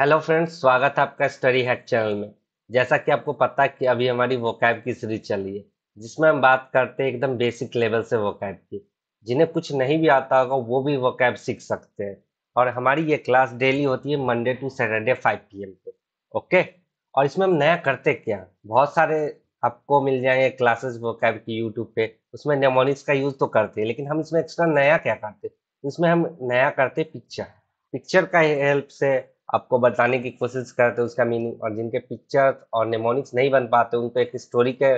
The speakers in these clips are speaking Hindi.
हेलो फ्रेंड्स स्वागत है आपका स्टडी हेड चैनल में जैसा कि आपको पता है कि अभी हमारी वोकैब की सीरीज चल रही है जिसमें हम बात करते हैं एकदम बेसिक लेवल से वोकैब की जिन्हें कुछ नहीं भी आता होगा वो भी वोकैब सीख सकते हैं और हमारी ये क्लास डेली होती है Monday to Saturday five P पे ओके और इसमें हम नया करते क्या बहुत सारे आपको मिल जाएंगे क्लासेस वोकैब की यूट्यूब पे उसमें नेमोनिक्स का यूज़ तो करते हैं लेकिन हम इसमें एक्स्ट्रा नया क्या करते इसमें हम नया करते पिक्चर पिक्चर का हेल्प से आपको बताने की कोशिश करते हैं उसका मीनिंग और जिनके पिक्चर और नेमोनिक्स नहीं बन पाते उनको एक स्टोरी के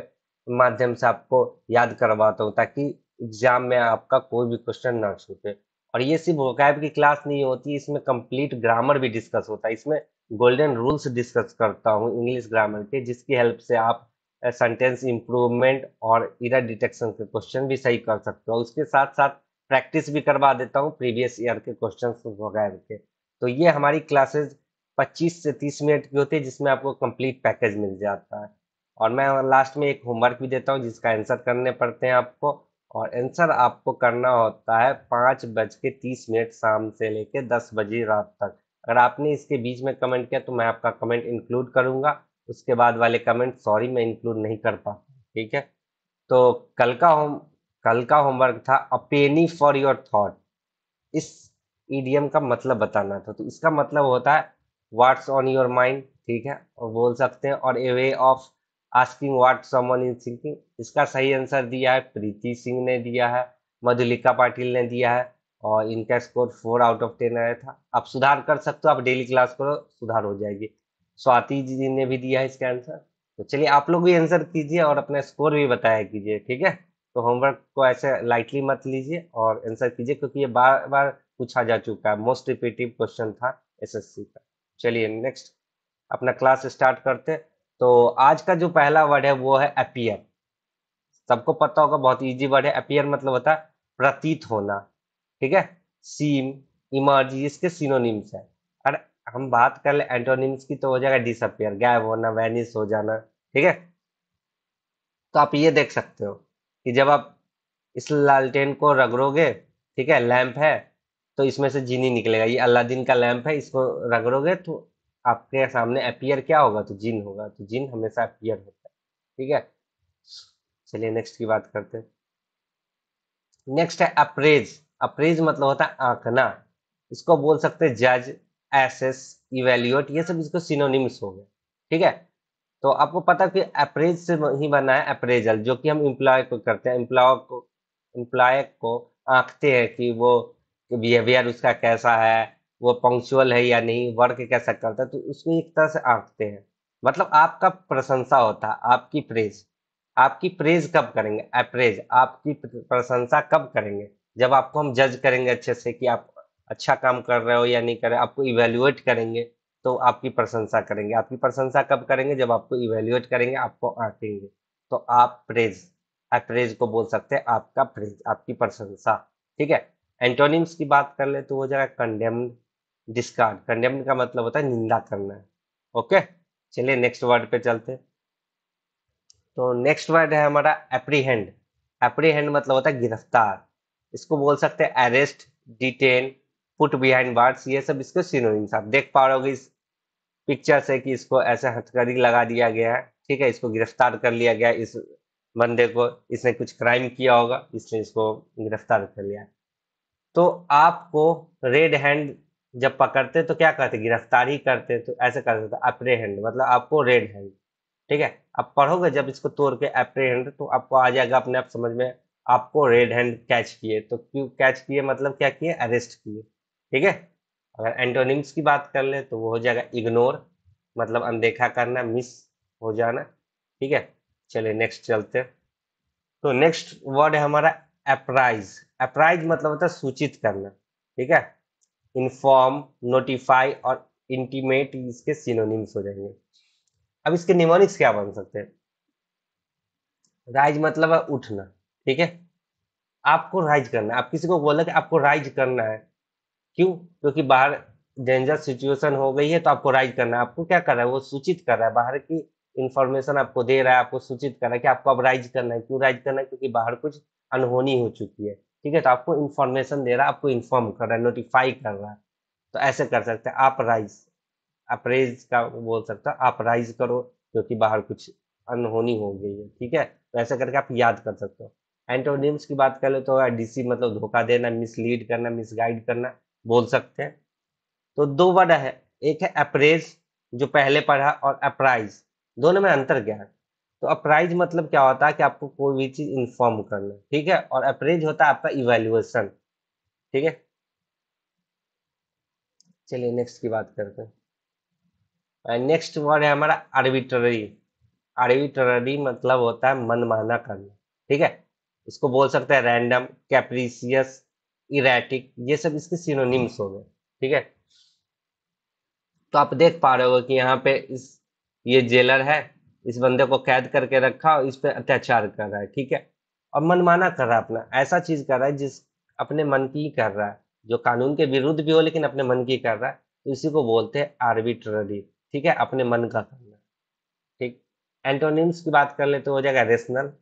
माध्यम से आपको याद करवाता हूँ ताकि एग्जाम में आपका कोई भी क्वेश्चन ना छूटे और ये सिर्फ वोकैब की क्लास नहीं होती इसमें कंप्लीट ग्रामर भी डिस्कस होता है इसमें गोल्डन रूल्स डिस्कस करता हूँ इंग्लिश ग्रामर के जिसकी हेल्प से आप सेंटेंस इम्प्रूवमेंट और इरा डिटेक्शन के क्वेश्चन भी सही कर सकते हो उसके साथ साथ प्रैक्टिस भी करवा देता हूँ प्रीवियस ईयर के क्वेश्चन वगैरह के तो ये हमारी क्लासेज 25 से 30 मिनट की होती है जिसमें आपको कंप्लीट पैकेज मिल जाता है और मैं लास्ट में एक होमवर्क भी देता हूँ जिसका आंसर करने पड़ते हैं आपको और आंसर आपको करना होता है पाँच बज के तीस मिनट शाम से लेके दस बजे रात तक अगर आपने इसके बीच में कमेंट किया तो मैं आपका कमेंट इंक्लूड करूँगा उसके बाद वाले कमेंट सॉरी मैं इंक्लूड नहीं कर पा ठीक है तो कल का होम कल का होमवर्क था a penny for your thought इस ईडीएम का मतलब बताना था तो इसका मतलब होता है वाट्स ऑन योर माइंड ठीक है और बोल सकते हैं और a way of asking what someone is thinking इसका सही आंसर दिया है प्रीति सिंह ने दिया है मधुलिका पाटिल ने दिया है और इनका score four out of ten आया था आप सुधार कर सकते हो आप डेली क्लास करो सुधार हो जाएगी स्वाति जी ने भी दिया है इसका आंसर तो चलिए आप लोग भी आंसर कीजिए और अपना स्कोर भी बताया कीजिए ठीक है तो होमवर्क को ऐसे लाइटली मत लीजिए और आंसर कीजिए क्योंकि ये बार बार पूछा जा चुका है मोस्ट रिपीटिव क्वेश्चन था एसएससी का चलिए नेक्स्ट अपना क्लास स्टार्ट करते तो आज का जो पहला वर्ड है वो है अपियर सबको पता होगा बहुत इजी वर्ड है अपियर मतलब होता है प्रतीत होना ठीक है सीम इमर्ज इसके सिनोनिम्स है और हम बात कर ले एंटोनिम्स की तो हो जाएगा डिसअपियर गायब होना वैनिस हो जाना ठीक है तो आप ये देख सकते हो कि जब आप इस लालटेन को रगड़ोगे ठीक है लैंप है तो इसमें से जीनी निकलेगा ये अलादीन का लैंप है इसको रगड़ोगे तो आपके सामने अपियर क्या होगा तो जिन होगा तो जिन हमेशा अपियर होता है ठीक है चलिए नेक्स्ट की बात करते हैं नेक्स्ट है अप्रेज अप्रेज मतलब होता है आंकना इसको बोल सकते हैं जज एसेस इवेल्यूएट ये सब इसको सिनोनिम्स हो गए ठीक है तो आपको पता कि अप्रेज से ही बना है अप्रेजल जो कि हम एम्प्लॉय को करते हैं एम्प्लॉय को एम्प्लॉय को आंकते हैं कि वो बिहेवियर उसका कैसा है वो पंक्चुअल है या नहीं वर्क कैसा करता है तो उसमें एक तरह से आंकते हैं मतलब आपका प्रशंसा होता है आपकी प्रेज आपकी प्रेज कब करेंगे अप्रेज आपकी प्रशंसा कब करेंगे जब आपको हम जज करेंगे अच्छे से कि आप अच्छा काम कर रहे हो या नहीं कर रहे आपको इवेल्युएट करेंगे तो आपकी प्रशंसा करेंगे आपकी प्रशंसा कब करेंगे जब आपको इवेल्युएट करेंगे आपको आंकेंगे तो आप प्रेज अप्रेज को बोल सकते हैं आपका प्रेज आपकी प्रशंसा ठीक है एंटोनिम्स की बात कर ले तो वो जरा कंडेम्ड डिस्कार्ड कंडेम्ड का मतलब होता है निंदा करना ओके चलिए नेक्स्ट वर्ड पे चलते तो नेक्स्ट वर्ड है हमारा एप्रीहेंड एप्रीहेंड मतलब होता है गिरफ्तार इसको बोल सकते हैं arrest detain put behind bars ये सब इसके सिनोनिम्स आप देख पा रहे इस पिक्चर से कि इसको ऐसे हथकड़ी लगा दिया गया है ठीक है इसको गिरफ्तार कर लिया गया इस बंदे को इसने कुछ क्राइम किया होगा इसलिए इसको गिरफ्तार कर लिया तो आपको रेड हैंड जब पकड़ते तो क्या करते गिरफ्तारी करते तो ऐसे कर देते हैंड मतलब आपको रेड हैंड ठीक है आप पढ़ोगे जब इसको तोड़ के अपरे हैंड तो आपको आ जाएगा अपने आप समझ में आपको रेड हैंड कैच किए तो क्यों कैच किए मतलब क्या किए अरेस्ट किए ठीक है अगर एंटोनिम्स की बात कर ले तो वो हो जाएगा इग्नोर मतलब अनदेखा करना मिस हो जाना ठीक है चलिए नेक्स्ट चलते हैं तो नेक्स्ट वर्ड है हमारा अप्राइज अप्राइज मतलब होता है सूचित करना ठीक है इनफॉर्म नोटिफाई और इंटीमेट इसके सिनोनिम्स हो जाएंगे अब इसके निमोनिक्स क्या बन सकते हैं राइज मतलब है उठना ठीक है आपको राइज करना है आप किसी को बोला कि आपको राइज करना है क्यों क्योंकि तो बाहर डेंजर सिचुएशन हो गई है तो आपको राइज करना है आपको क्या कर रहा है वो सूचित कर रहा है बाहर की इंफॉर्मेशन आपको दे रहा है आपको सूचित कर रहा है कि आपको अब राइज करना है क्यों राइज करना है क्योंकि बाहर कुछ अनहोनी हो चुकी है ठीक है तो आपको इन्फॉर्मेशन दे रहा है आपको इन्फॉर्म कर रहा है नोटिफाई कर रहा है तो ऐसे कर सकते हैं आप राइज आप रेज का बोल सकते हो आप राइज करो क्योंकि बाहर कुछ अनहोनी हो गई है ठीक है तो ऐसे करके आप याद कर सकते हो एंटोनिम्स की बात कर ले तो डीसी मतलब धोखा देना मिसलीड करना मिसगाइड करना बोल सकते हैं तो दो वर्ड है एक है अप्रेज जो पहले पढ़ा और अप्राइज दोनों में अंतर क्या है तो अप्राइज मतलब क्या होता है कि आपको कोई भी चीज इन्फॉर्म करना ठीक है और अप्रेज होता है आपका इवेल्युएशन ठीक है चलिए नेक्स्ट की बात करते हैं नेक्स्ट वर्ड है हमारा आर्बिट्ररी आर्बिट्ररी मतलब होता है मनमाना करना ठीक है इसको बोल सकते हैं रैंडम कैप्रीसियस इरेटिक ये सब इसके सिनोनिम्स हो गए ठीक है तो आप देख पा रहे हो कि यहाँ पे इस ये जेलर है इस बंदे को कैद करके रखा और इस पर अत्याचार कर रहा है ठीक है और मनमाना कर रहा है अपना ऐसा चीज कर रहा है जिस अपने मन की कर रहा है जो कानून के विरुद्ध भी हो लेकिन अपने मन की कर रहा है तो इसी को बोलते हैं आर्बिट्ररी ठीक है अपने मन का करना ठीक एंटोनिम्स की बात कर ले तो हो जाएगा रेशनल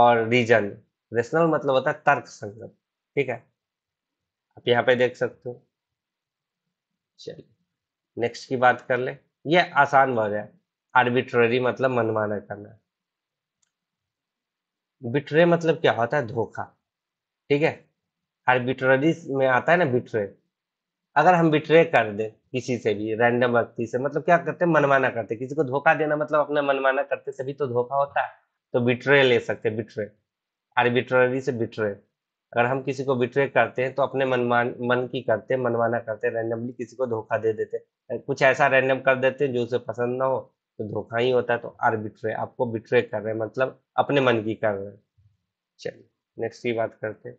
और रीजन रेशनल मतलब होता है तर्क संगत ठीक है आप यहाँ पे देख सकते हो चलिए नेक्स्ट की बात कर ले ये आसान वर्ड है आर्बिट्ररी मतलब मनमाना करना बिट्रे मतलब क्या होता है धोखा ठीक है आर्बिट्ररी में आता है ना बिट्रे अगर हम बिट्रे कर दे किसी से भी रैंडम व्यक्ति से मतलब क्या करते हैं मनमाना करते किसी को धोखा देना मतलब अपना मनमाना करते सभी तो धोखा होता है तो बिट्रे ले सकते हैं बिट्रे आर्बिट्ररी से बिट्रे अगर हम किसी को बिट्रे करते हैं तो अपने मनमान मन की करते हैं मनमाना करते हैं रैंडमली किसी को धोखा दे देते हैं कुछ ऐसा रैंडम कर देते हैं जो उसे पसंद ना हो तो धोखा ही होता है तो आर बिट्रे आपको बिट्रे कर रहे हैं मतलब अपने मन की कर रहे हैं चलिए नेक्स्ट की बात करते हैं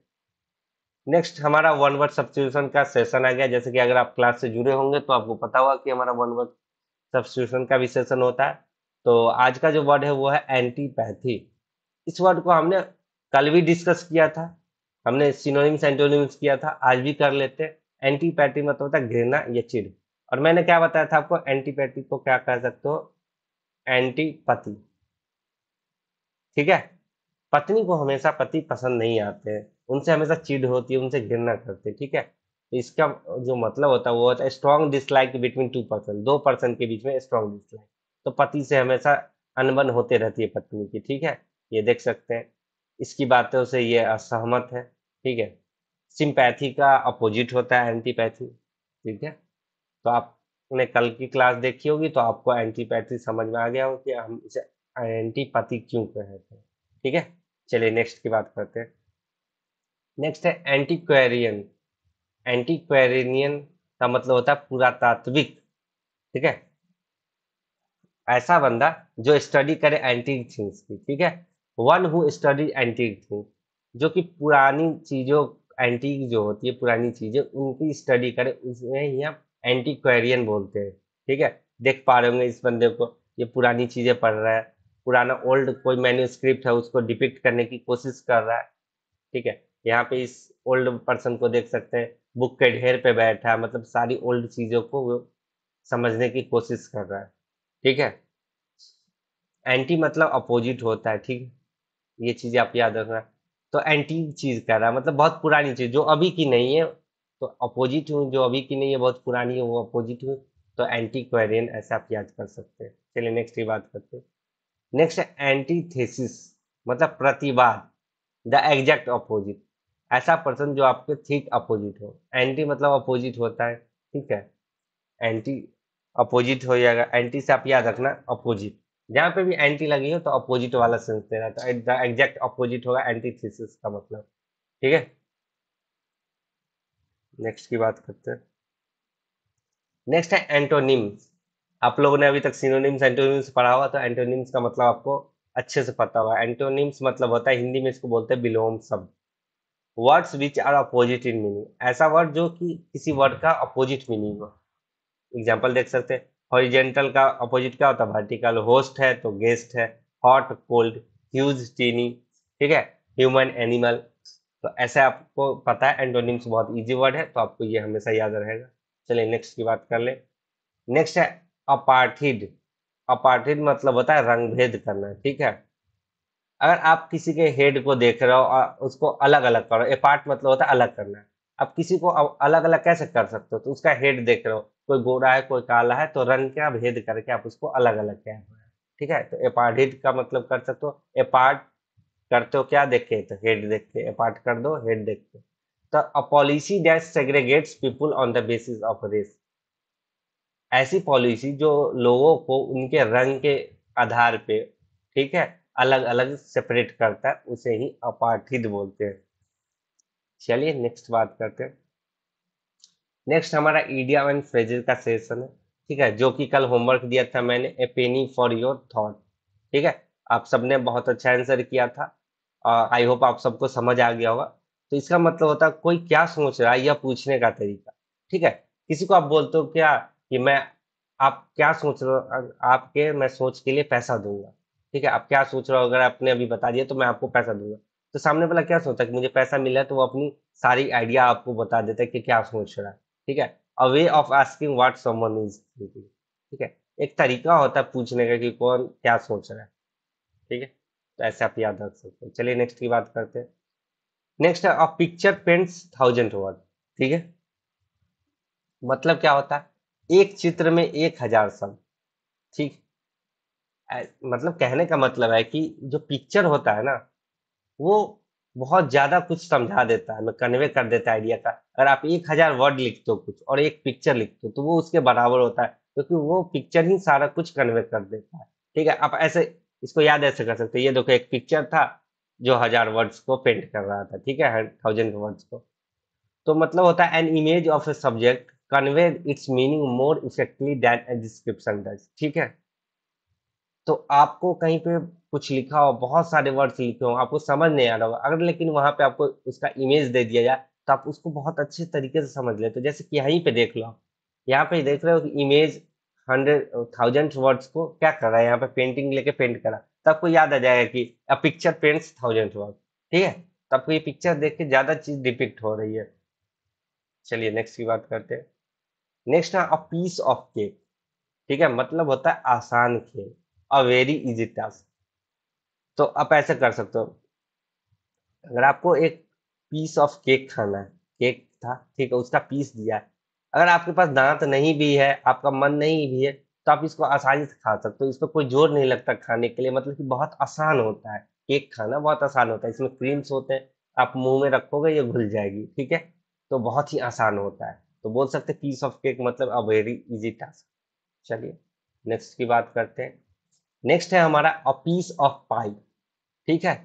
नेक्स्ट हमारा वन वर्ड सब्सिट्यूशन का सेशन आ गया जैसे कि अगर आप क्लास से जुड़े होंगे तो आपको पता होगा कि हमारा वन वर्ड सब्सिट्यूशन का भी सेशन होता है तो आज का जो वर्ड है वो है एंटीपैथी इस वर्ड को हमने कल भी डिस्कस किया था हमने सिनोनिम्स एंटोनिम्स किया था आज भी कर लेते हैं एंटीपैथी मतलब होता है घृणा या चिड़ और मैंने क्या बताया था आपको एंटीपैथी को क्या कह सकते हो एंटी पति ठीक है पत्नी को हमेशा पति पसंद नहीं आते हैं उनसे हमेशा चिड़ होती है उनसे घृणा करते हैं ठीक है इसका जो मतलब होता है वो होता है strong dislike between two person दो पर्सन के बीच में स्ट्रॉन्ग डिसलाइक तो पति से हमेशा अनबन होते रहती है पत्नी की ठीक है ये देख सकते हैं इसकी बातों से ये असहमत है ठीक है सिंपैथी का अपोजिट होता है एंटीपैथी ठीक है तो आप ने कल की क्लास देखी होगी तो आपको एंटीपैथी समझ में आ गया हो कि हम इसे एंटीपैथी क्यों कहते हैं ठीक है चलिए नेक्स्ट की बात करते हैं नेक्स्ट है एंटीक्वेरियन एंटीक्वेरियन का मतलब होता है पुरातात्विक ठीक है ऐसा बंदा जो स्टडी करे एंटीक थिंग्स की ठीक है one who study antique thing जो कि पुरानी चीज़ों एंटीक जो होती है पुरानी चीज़ें उनकी स्टडी करे उसमें यहाँ एंटीक्वेरियन बोलते हैं ठीक है देख पा रहे होंगे इस बंदे को ये पुरानी चीज़ें पढ़ रहा है पुराना ओल्ड कोई मैन्यूस्क्रिप्ट है उसको डिपिक्ट करने की कोशिश कर रहा है ठीक है यहाँ पे इस ओल्ड पर्सन को देख सकते हैं बुक के ढेर पे बैठा है मतलब सारी ओल्ड चीज़ों को वो समझने की कोशिश कर रहा है ठीक है एंटी मतलब अपोजिट होता है ठीक ये चीज़ें आप याद रखना तो एंटी चीज़ कर रहा है मतलब बहुत पुरानी चीज़ जो अभी की नहीं है तो अपोजिट हूँ जो अभी की नहीं है बहुत पुरानी है वो अपोजिट हूँ तो एंटी क्वेरियन ऐसा आप याद कर सकते हैं चलिए नेक्स्ट की बात करते हैं नेक्स्ट एंटीथेसिस मतलब प्रतिवाद द एग्जैक्ट अपोजिट ऐसा पर्सन जो आपके ठीक अपोजिट हो एंटी मतलब अपोजिट होता है ठीक है एंटी अपोजिट हो जाएगा एंटी से आप याद रखना अपोजिट जहाँ पे भी एंटी लगी हो तो अपोजिट वाला सेंस देना तो द एग्जैक्ट अपोजिट होगा एंटीथेसिस का मतलब ठीक है नेक्स्ट की बात करते हैं नेक्स्ट है एंटोनिम्स आप लोगों ने अभी तक सिनोनिम्स एंटोनिम्स पढ़ा हुआ तो एंटोनिम्स का मतलब आपको अच्छे से पता हुआ एंटोनिम्स मतलब होता है हिंदी में इसको बोलते हैं विलोम शब्द words which are opposite in meaning ऐसा वर्ड जो कि किसी वर्ड का अपोजिट मीनिंग हो एग्जाम्पल देख सकते हैं हॉरिजेंटल का अपोजिट क्या होता है वर्टिकल होस्ट है तो गेस्ट है हॉट कोल्ड ह्यूज टीनी ठीक है ह्यूमन एनिमल तो ऐसे आपको पता है एंटोनिम्स बहुत इजी वर्ड है तो आपको ये हमेशा याद रहेगा चलिए नेक्स्ट की बात कर ले नेक्स्ट है अपार्थिड अपार्थिड मतलब होता है रंगभेद करना ठीक है अगर आप किसी के हेड को देख रहे हो और उसको अलग अलग करो अपार्ट मतलब होता है अलग करना आप किसी को अलग अलग कैसे कर सकते हो तो उसका हेड देख रहे हो कोई गोरा है कोई काला है तो रंग क्या भेद करके आप उसको अलग अलग क्या ठीक है तो एपार्टिड का मतलब कर सकते हो एपार्ट करते हो क्या देख के तो हेड देख के अपार्ट कर दो हेड देख के तो a policy that segregates people on the basis of race ऐसी पॉलिसी जो लोगों को उनके रंग के आधार पे ठीक है अलग अलग सेपरेट करता है उसे ही अपार्थित बोलते हैं चलिए नेक्स्ट बात करते हैं नेक्स्ट हमारा ईडिया एंड फ्रेजेस का सेशन है ठीक है जो कि कल होमवर्क दिया था मैंने a penny for your thought ठीक है आप सबने बहुत अच्छा आंसर किया था आई होप आप सबको समझ आ गया होगा तो इसका मतलब होता है कोई क्या सोच रहा है यह पूछने का तरीका ठीक है किसी को आप बोलते हो क्या कि मैं आप क्या सोच रहे आपके मैं सोच के लिए पैसा दूंगा ठीक है आप क्या सोच रहे हो अगर आपने अभी बता दिया तो मैं आपको पैसा दूंगा तो सामने वाला क्या सोचता है कि मुझे पैसा मिला है तो वो अपनी सारी आइडिया आपको बता देता है कि क्या सोच रहा है ठीक है a way of asking what someone is thinking ठीक है एक तरीका होता है पूछने का कि कौन क्या सोच रहा है ठीक है तो ऐसे आप याद रख सकते हो चलिए नेक्स्ट की बात करते हैं नेक्स्ट है a picture paints thousand word ठीक है मतलब क्या होता है एक चित्र में एक हजार शब्द ठीक मतलब कहने का मतलब है कि जो पिक्चर होता है ना वो बहुत ज्यादा कुछ समझा देता है कन्वे मतलब कर देता है आइडिया का अगर आप एक हजार वर्ड लिखते हो कुछ और एक पिक्चर लिखते हो तो वो उसके बराबर होता है क्योंकि तो वो पिक्चर ही सारा कुछ कन्वे कर देता है ठीक है आप ऐसे इसको याद ऐसे कर सकते हो ये देखो एक पिक्चर था जो हजार वर्ड्स को पेंट कर रहा था ठीक है थाउजेंड वर्ड्स को तो मतलब होता है an image of a subject convey its meaning more effectively than a description does ठीक है तो आपको कहीं पे कुछ लिखा हो बहुत सारे वर्ड्स लिखे हो आपको समझ नहीं आ रहा होगा अगर लेकिन वहां पे आपको उसका इमेज दे दिया जाए तो आप उसको बहुत अच्छे तरीके से समझ लेते हो जैसे कि यहीं पे देख लो यहाँ पे देख रहे हो कि इमेज हंड्रेड थाउजेंड वर्ड्स को क्या कर रहा है यहाँ पे पेंटिंग लेके पेंट करा तो आपको याद आ जाएगा कि a picture paints thousand word ठीक है तो आपको ये पिक्चर देख के ज़्यादा चीज़ डिपिक्ट हो रही है चलिए नेक्स्ट की बात करते हैं नेक्स्ट है अ पीस ऑफ केक ठीक है मतलब होता है आसान खेल अ वेरी इजी टास्क तो आप ऐसे कर सकते हो अगर आपको एक पीस ऑफ केक खाना है केक था ठीक है उसका पीस दिया है अगर आपके पास दांत नहीं भी है आपका मन नहीं भी है तो आप इसको आसानी से खा सकते हो इस पर कोई जोर नहीं लगता खाने के लिए मतलब कि बहुत आसान होता है केक खाना बहुत आसान होता है इसमें क्रीम्स होते हैं आप मुंह में रखोगे ये घुल जाएगी ठीक है तो बहुत ही आसान होता है तो बोल सकते पीस ऑफ केक मतलब अ वेरी इजी टास्क चलिए नेक्स्ट की बात करते हैं नेक्स्ट है हमारा अ पीस ऑफ पाई ठीक है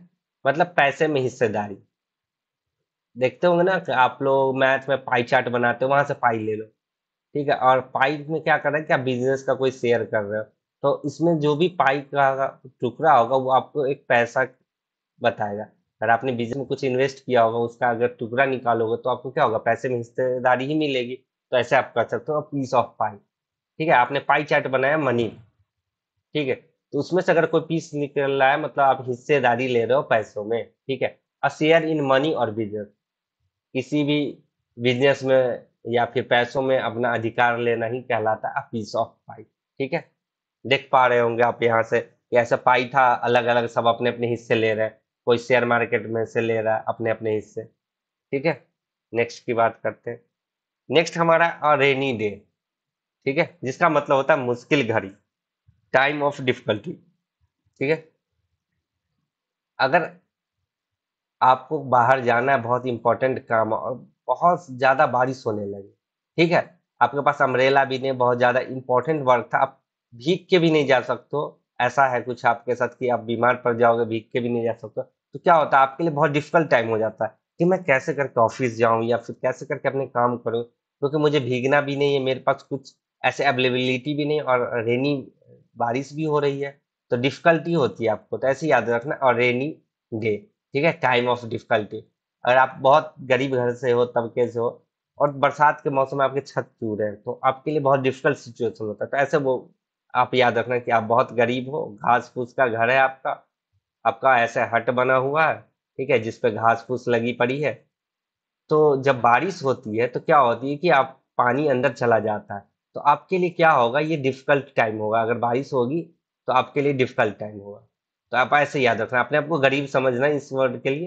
मतलब पैसे में हिस्सेदारी देखते होंगे ना कि आप लोग मैथ में पाई चार्ट बनाते हो वहां से पाई ले लो ठीक है और पाई में क्या कर रहे हैं कि आप बिजनेस का कोई शेयर कर रहे हो तो इसमें जो भी पाई का टुकड़ा होगा वो आपको एक पैसा बताएगा अगर आपने बिजनेस में कुछ इन्वेस्ट किया होगा उसका अगर टुकड़ा निकालोगे तो आपको क्या होगा पैसे में हिस्सेदारी ही मिलेगी तो ऐसे आप कर सकते हो पीस ऑफ पाई ठीक है आपने पाई चार्ट बनाया मनी ठीक है तो उसमें से अगर कोई पीस निकल रहा है मतलब आप हिस्सेदारी ले रहे हो पैसों में ठीक है और शेयर इन मनी और बिजनेस किसी भी बिजनेस में या फिर पैसों में अपना अधिकार लेना ही कहलाता है पीस ऑफ पाई ठीक है देख पा रहे होंगे आप यहाँ से ऐसा पाई था अलग अलग सब अपने अपने हिस्से ले रहे हैं कोई शेयर मार्केट में से ले रहा है अपने अपने हिस्से ठीक है नेक्स्ट की बात करते हैं नेक्स्ट हमारा अ रेनी डे ठीक है जिसका मतलब होता है मुश्किल घड़ी टाइम ऑफ डिफिकल्टी ठीक है अगर आपको बाहर जाना है बहुत इंपॉर्टेंट काम और बहुत ज़्यादा बारिश होने लगी ठीक है आपके पास अमरेला भी नहीं बहुत ज़्यादा इंपॉर्टेंट वर्क था आप भीग के भी नहीं जा सकते ऐसा है कुछ आपके साथ कि आप बीमार पड़ जाओगे भीग के भी नहीं जा सकते तो क्या होता है आपके लिए बहुत डिफिकल्ट टाइम हो जाता है कि मैं कैसे करके ऑफिस जाऊँ या फिर कैसे करके अपने काम करूँ क्योंकि तो मुझे भीगना भी नहीं है मेरे पास कुछ ऐसे अवेलेबिलिटी भी नहीं और रेनी बारिश भी हो रही है तो डिफिकल्टी होती है आपको तो ऐसे याद रखना और रेनी डे ठीक है टाइम ऑफ डिफिकल्टी अगर आप बहुत गरीब घर से हो तबके से हो और बरसात के मौसम में आपके छत चूर है तो आपके लिए बहुत डिफिकल्ट सिचुएशन होता है तो ऐसे वो आप याद रखना कि आप बहुत गरीब हो घास फूस का घर है आपका आपका ऐसा हट बना हुआ है ठीक है जिसपे घास फूस लगी पड़ी है तो जब बारिश होती है तो क्या होती है कि आप पानी अंदर चला जाता है तो आपके लिए क्या होगा ये डिफिकल्ट टाइम होगा अगर बारिश होगी तो आपके लिए डिफिकल्ट टाइम होगा तो आप ऐसे याद रखना अपने आप को गरीब समझना इस वर्ड के लिए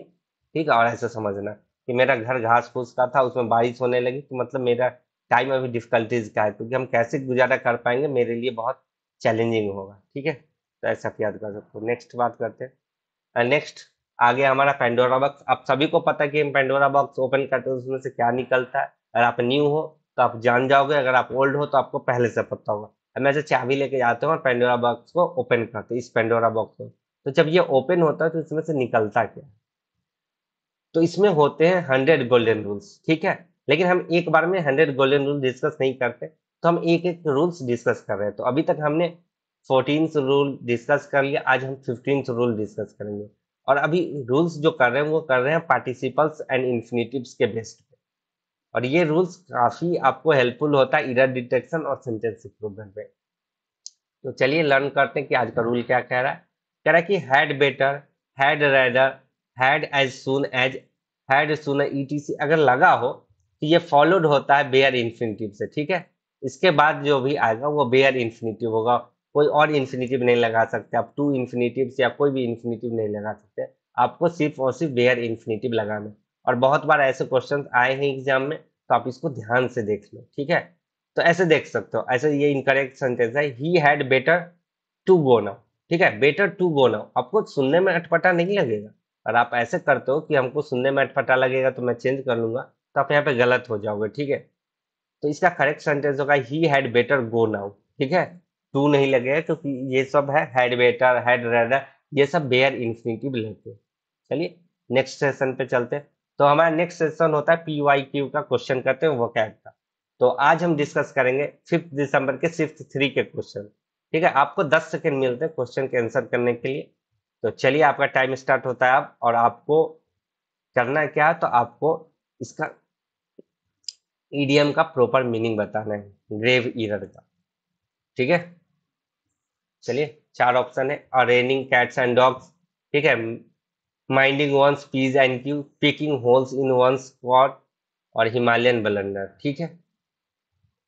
ठीक है और ऐसे समझना कि मेरा घर घास फूस का था उसमें बारिश होने लगी तो मतलब मेरा टाइम अभी डिफिकल्टीज का है क्योंकि हम कैसे गुजारा कर पाएंगे मेरे लिए बहुत चैलेंजिंग होगा ठीक है तो ऐसा आप याद कर सकते हो नेक्स्ट बात करते हैं नेक्स्ट आगे हमारा पेंडोरा बॉक्स आप सभी को पता है कि हम पेंडोरा बॉक्स ओपन करते हैं उसमें से क्या निकलता है अगर आप न्यू हो तो आप जान जाओगे अगर आप ओल्ड हो तो आपको पहले से पता होगा हम ऐसे चाबी लेके जाते हैं और पेंडोरा बॉक्स को ओपन करते हैं इस पेंडोरा बॉक्स को तो जब ये ओपन होता है तो इसमें से निकलता क्या तो इसमें होते हैं हंड्रेड गोल्डन रूल्स ठीक है लेकिन हम एक बार में हंड्रेड गोल्डन रूल डिस्कस नहीं करते तो हम एक एक रूल्स डिस्कस कर रहे हैं तो अभी तक हमने फोर्टीन रूल डिस्कस कर लिया आज हम फिफ्टीन रूल डिस्कस करेंगे और अभी रूल्स जो कर रहे हैं वो कर रहे हैं पार्टिसिपल्स एंड इन्फिनेटिव्स के बेस्ट पे और ये रूल्स काफ़ी आपको हेल्पफुल होता है इरर डिटेक्शन और सेंटेंस इंप्रूवमेंट में तो चलिए लर्न करते हैं कि आज का रूल क्या कह रहा है कह रहा है कि had better had rather had as soon as had soon etc अगर लगा हो तो ये फॉलोड होता है बेयर इन्फिनिटिव से ठीक है इसके बाद जो भी आएगा वो बेयर इन्फिनिटिव होगा कोई और इन्फिनिटिव नहीं लगा सकते आप टू इन्फिनिटिव या कोई भी इन्फिनिटिव नहीं लगा सकते आपको सिर्फ और सिर्फ बेयर इन्फिनिटिव लगाना और बहुत बार ऐसे क्वेश्चन आए हैं एग्जाम में तो आप इसको ध्यान से देख लो ठीक है तो ऐसे देख सकते हो ऐसे ये इनकरेक्ट सेंटेंस है he had better to go now ठीक है बेटर टू गो नाउ आपको सुनने में अटपटा नहीं लगेगा और आप ऐसे करते हो कि हमको सुनने में अटपटा लगेगा तो मैं चेंज कर लूंगा तो आप यहाँ पे गलत हो जाओगे ठीक है तो इसका करेक्ट सेंटेंस होगा he had better go now ठीक है टू नहीं लगेगा क्योंकि ये सब है हैड बेटर हैड रेडर ये सब बेयर इन्फिनेटिव लगते हैं चलिए नेक्स्ट सेशन पे चलते हैं तो हमारा नेक्स्ट सेशन होता है पी वाई क्यू का क्वेश्चन करते हैं वो क्या का तो आज हम डिस्कस करेंगे फिफ्थ दिसंबर के सिक्स थ्री के क्वेश्चन ठीक है आपको 10 सेकेंड मिलते हैं क्वेश्चन के आंसर करने के लिए तो चलिए आपका टाइम स्टार्ट होता है अब और आपको करना है क्या है तो आपको इसका ईडीएम का प्रॉपर मीनिंग बताना है ग्रेव इरर का ठीक है चलिए चार ऑप्शन है अरेनिंग कैट्स एंड डॉग्स ठीक है minding one's p's and Q picking holes in one's squad और हिमालयन बलंडर ठीक है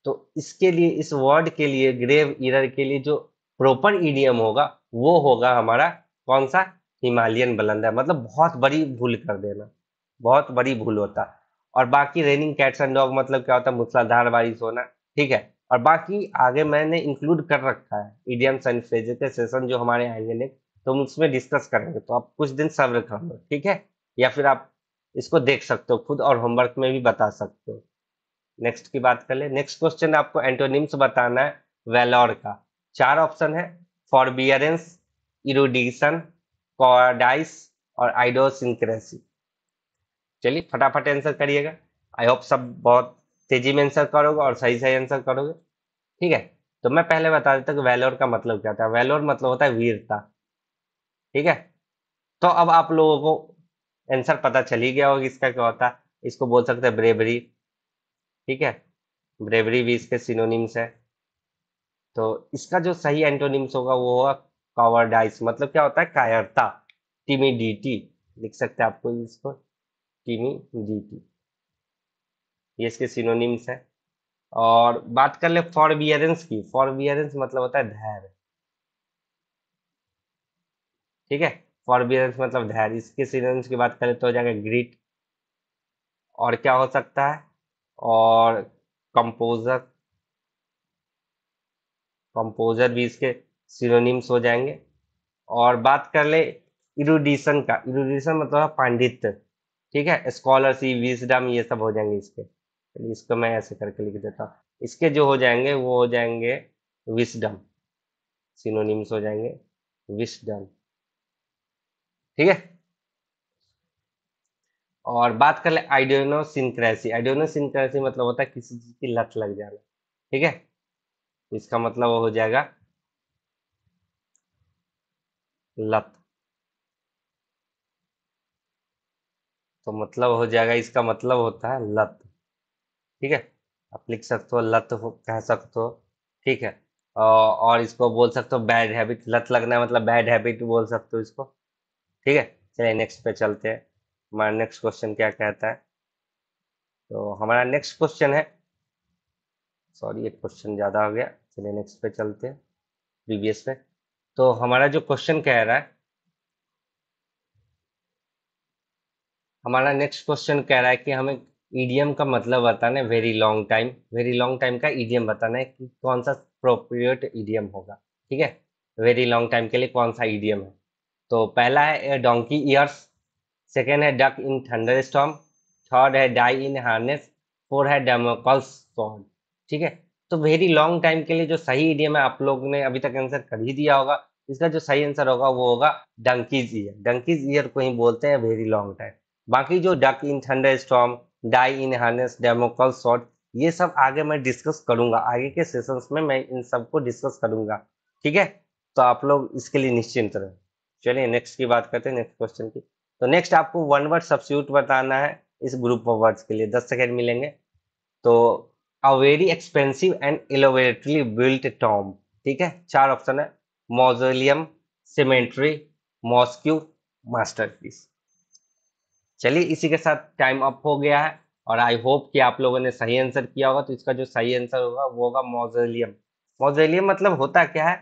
तो इसके लिए इस वर्ड के लिए ग्रेव इरर के लिए जो प्रॉपर ईडीएम होगा वो होगा हमारा कौन सा हिमालयन बलंदा मतलब बहुत बड़ी भूल कर देना बहुत बड़ी भूल होता और बाकी रेनिंग कैट्स एंड डॉग मतलब क्या होता है मूसलाधार बारिश होना ठीक है और बाकी आगे मैंने इंक्लूड कर रखा है इडियम एंड फ्रेजेस के सेशन जो हमारे आएंगे नेक्स्ट तो हम उसमें डिस्कस करेंगे तो आप कुछ दिन सब्र कर लो ठीक है या फिर आप इसको देख सकते हो खुद और होमवर्क में भी बता सकते हो नेक्स्ट की बात कर ले नेक्स्ट क्वेश्चन आपको एंटोनिम्स बताना है वेलोर का चार ऑप्शन है फॉरबियरेंस इरोडिशन कॉडाइस और आइडोसिंक्रेसी चलिए फटाफट आंसर करिएगा आई होप सब बहुत तेजी में आंसर करोगे और सही सही आंसर करोगे ठीक है तो मैं पहले बता देता हूँ वेलोर का मतलब क्या था वेलोर मतलब होता है वीरता ठीक है तो अब आप लोगों को आंसर पता चल ही गया होगा इसका क्या होता है इसको बोल सकते हैं ब्रेवरी ठीक है ब्रेवरी भी इसके सिनोनिम्स है तो इसका जो सही एंटोनिम्स होगा वो होगा कवर्डाइस मतलब क्या होता है कायरता टीमिडिटी लिख सकते हैं आपको इसको टीमिडिटी ये इसके सिनोनिम्स है और बात कर ले फॉरबियरेंस की फॉरबियरेंस मतलब होता है धैर्य ठीक है फॉरबियरेंस मतलब धैर्य इसके सिनोनिम्स की बात करें तो हो जाएगा ग्रीट और क्या हो सकता है और कंपोजर कंपोजर भी इसके सिनोनिम्स हो जाएंगे और बात कर ले इरुडिशन का इरुडिशन मतलब पांडित्य ठीक है स्कॉलरशिप विजडम ये सब हो जाएंगे इसके इसको मैं ऐसे करके लिख देता हूँ इसके जो हो जाएंगे वो हो जाएंगे विजडम सिनोनिम्स हो जाएंगे विस्डम ठीक है और बात कर ले आइडियोनोसिनक्रेसी आइडियोनोसिनक्रेसी मतलब होता है किसी चीज की लत लग जाना ठीक है इसका मतलब वो हो जाएगा लत तो मतलब हो जाएगा इसका मतलब होता है लत ठीक है आप लिख सकते हो लत कह सकते हो ठीक है और इसको बोल सकते हो बैड हैबिट लत लगना मतलब बैड हैबिट बोल सकते हो इसको ठीक है चलिए नेक्स्ट पे चलते हैं हमारा नेक्स्ट क्वेश्चन क्या कहता है तो हमारा नेक्स्ट क्वेश्चन है सॉरी एक क्वेश्चन ज़्यादा हो गया चलिए नेक्स्ट पे चलते हैं प्रीवियस पे तो हमारा जो क्वेश्चन कह रहा है हमारा नेक्स्ट क्वेश्चन कह रहा है कि हमें ईडीएम का मतलब बताना है very long time very long time का ईडीएम बताना है कि कौन सा प्रोप्रियट ईडीएम होगा ठीक है वेरी लॉन्ग टाइम के लिए कौन सा ईडीएम है तो पहला है डोंकी ईयर्स सेकेंड है duck in thunderstorm third है डाई इन हार्नेस फोर है डेमोकल्स सॉन्ड ठीक है तो वेरी लॉन्ग टाइम के लिए जो सही इडियम है आप लोग ने अभी तक आंसर कर ही दिया होगा इसका जो सही आंसर होगा वो होगा डंकीज ईयर डंकीज ईयर को ही बोलते हैं वेरी लॉन्ग टाइम बाकी जो duck in thunderstorm die in harness Damocles short ये सब आगे मैं डिस्कस करूंगा आगे के सेशन में मैं इन सबको डिस्कस करूंगा ठीक है तो आप लोग इसके लिए निश्चिंत रहें चलिए नेक्स्ट की बात करते हैं नेक्स्ट क्वेश्चन की तो नेक्स्ट आपको वन वर्ड सब्स्यूट बताना है इस ग्रुप ऑफ वर्ड्स के लिए दस सेकेंड मिलेंगे तो a very expensive and elaborately built tomb ठीक है चार ऑप्शन है मोजोलियम सीमेंट्री मॉस्क्यू मास्टरपीस चलिए इसी के साथ टाइम अप हो गया है और आई होप कि आप लोगों ने सही आंसर किया होगा तो इसका जो सही आंसर होगा वो होगा मोजोलियम मोजोलियम मतलब होता क्या है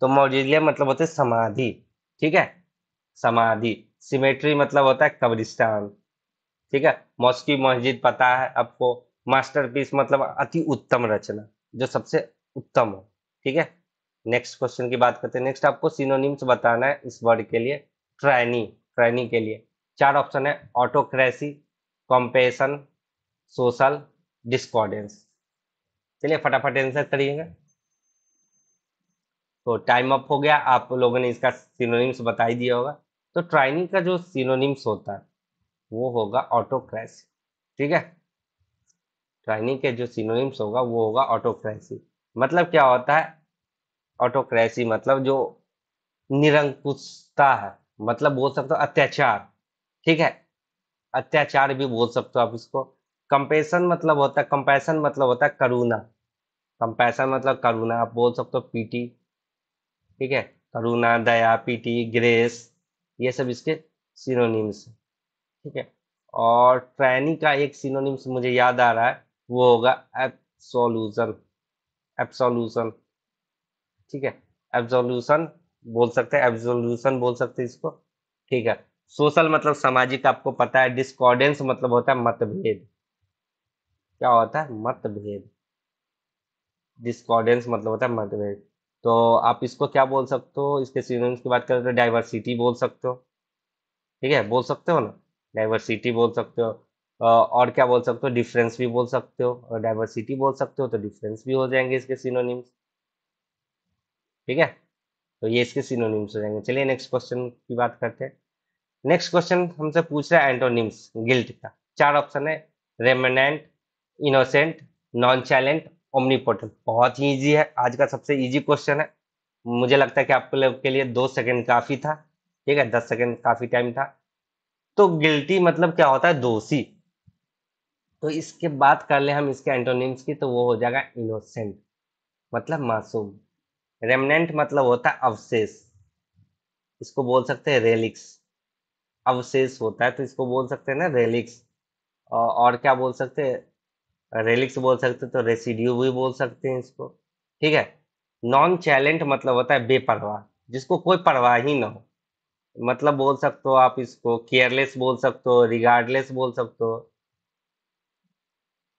तो मोजेलियम मतलब होते समाधि ठीक है समाधि सिमेट्री मतलब होता है कब्रिस्तान ठीक है मौसकी मस्जिद पता है आपको मास्टरपीस मतलब अति उत्तम रचना जो सबसे उत्तम हो ठीक है नेक्स्ट क्वेश्चन की बात करते हैं नेक्स्ट आपको सिनोनिम्स बताना है इस वर्ड के लिए ट्रैनी ट्रैनी के लिए चार ऑप्शन है ऑटोक्रेसी कॉम्पेशन सोशल डिस्कॉर्डेंस चलिए फटाफट आंसर करिएगा तो टाइम अप हो गया आप लोगों ने इसका सिनोनिम्स बता ही दिया होगा तो ट्राइनी का जो सिनोनिम्स होता है वो होगा ऑटोक्रेसी ठीक है ट्राइनी के जो सिनोनिम्स होगा वो होगा ऑटोक्रेसी मतलब क्या होता है ऑटोक्रेसी मतलब जो निरंकुशता है मतलब बोल सकते हो अत्याचार ठीक है अत्याचार भी बोल सकते हो आप इसको कंपेशन मतलब होता है कंपेशन मतलब होता है करुणा कंपेशन मतलब करुणा आप बोल सकते हो पीटी ठीक है करुणा दया पीटी ग्रेस ये सब इसके सिनोनिम्स है ठीक है और ट्रैनी का एक सिनोनिम्स मुझे याद आ रहा है वो होगा एप्सोल्यूशन एप्सोल्यूशन ठीक है एब्सोल्यूशन बोल सकते हैं एब्सोल्यूशन बोल सकते हैं इसको ठीक है सोशल मतलब सामाजिक आपको पता है डिस्कॉर्डेंस मतलब होता है मतभेद क्या होता है मतभेद डिस्कॉर्डेंस मतलब होता है मतभेद तो आप इसको क्या बोल सकते हो इसके सीजन की बात करें तो डाइवर्सिटी बोल सकते हो ठीक है बोल सकते हो ना डाइवर्सिटी बोल सकते हो और क्या बोल सकते हो डिफरेंस भी बोल सकते हो और डाइवर्सिटी बोल सकते हो तो डिफरेंस भी हो जाएंगे इसके सिनोनिम्स ठीक है तो ये इसके सिनोनिम्स हो जाएंगे चलिए नेक्स्ट क्वेश्चन की बात करते हैं नेक्स्ट क्वेश्चन हमसे पूछ रहा है एंटोनिम्स गिल्ट का चार ऑप्शन है remnant innocent nonchalant omnipotent बहुत ही इजी है आज का सबसे इजी क्वेश्चन है मुझे लगता है कि आप लोग के लिए दो सेकंड काफ़ी था ठीक है दस सेकंड काफ़ी टाइम था तो गिल्टी मतलब क्या होता है दोषी तो इसके बात कर ले हम इसके एंटोनिम्स की तो वो हो जाएगा इनोसेंट मतलब मासूम रेमनेंट मतलब होता है अवशेष इसको बोल सकते हैं रेलिक्स अवशेष होता है तो इसको बोल सकते हैं ना रेलिक्स और क्या बोल सकते हैं रेलिक्स बोल सकते तो रेसिड्यू भी बोल सकते हैं इसको ठीक है नॉन चैलेंट मतलब होता है बेपरवाह जिसको कोई परवाह ही ना हो मतलब बोल सकते हो आप इसको केयरलेस बोल सकते हो रिगार्डलेस बोल सकते हो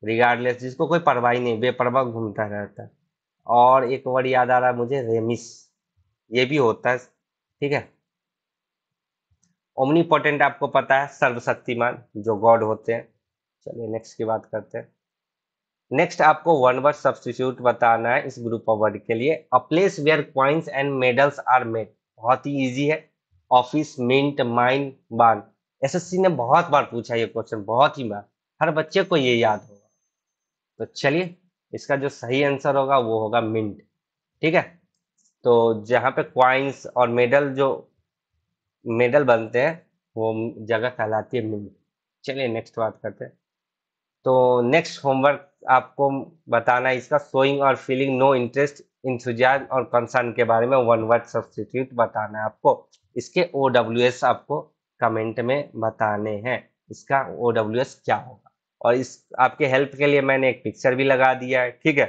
रिगार्डलेस जिसको कोई परवाह ही नहीं बेपरवाह घूमता रहता है और एक वर्ड याद आ रहा है मुझे रेमिस ये भी होता है ठीक है ओमनीपोटेंट आपको पता है सर्वशक्तिमान जो गॉड होते हैं चलिए नेक्स्ट की बात करते हैं नेक्स्ट आपको वन वर्ड सब्सटीट्यूट बताना है इस ग्रुप ऑफ वर्ड के लिए a place where coins and medals are made बहुत ही इजी है office mint mine barn SSC ने बहुत बार पूछा ये क्वेश्चन बहुत ही बार हर बच्चे को ये याद होगा तो चलिए इसका जो सही आंसर होगा वो होगा मिंट ठीक है तो जहाँ पे क्वाइंस और मेडल जो मेडल बनते हैं वो जगह कहलाती है मिंट चलिए नेक्स्ट बात करते हैं तो नेक्स्ट होमवर्क आपको बताना है इसका सोइंग और फीलिंग नो इंटरेस्ट इन सुजान और कंसर्न के बारे में वन वर्ड सब्सटीट्यूट बताना है आपको इसके ओ डब्ल्यू एस आपको कमेंट में बताने हैं इसका ओ डब्ल्यू एस क्या होगा और इस आपके हेल्प के लिए मैंने एक पिक्चर भी लगा दिया है ठीक है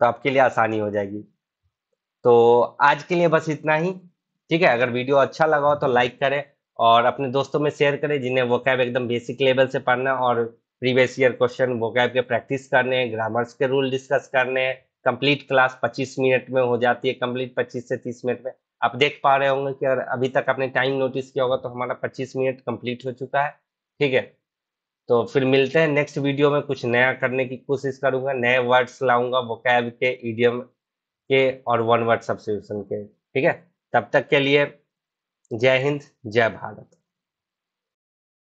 तो आपके लिए आसानी हो जाएगी तो आज के लिए बस इतना ही ठीक है अगर वीडियो अच्छा लगा हो तो लाइक करें और अपने दोस्तों में शेयर करें जिन्हें वो कैब एकदम बेसिक लेवल से पढ़ना और प्रीवियस ईयर क्वेश्चन वोकैब के प्रैक्टिस करने हैं ग्रामर्स के रूल डिस्कस करने हैं कंप्लीट क्लास 25 मिनट में हो जाती है कंप्लीट 25 से 30 मिनट में आप देख पा रहे होंगे कि अगर अभी तक आपने टाइम नोटिस किया होगा तो हमारा 25 मिनट कंप्लीट हो चुका है ठीक है तो फिर मिलते हैं नेक्स्ट वीडियो में कुछ नया करने की कोशिश करूंगा नए वर्ड्स लाऊंगा वोकैब के ईडियम के और वन वर्ड सब्सिट्यूशन के ठीक है तब तक के लिए जय हिंद जय भारत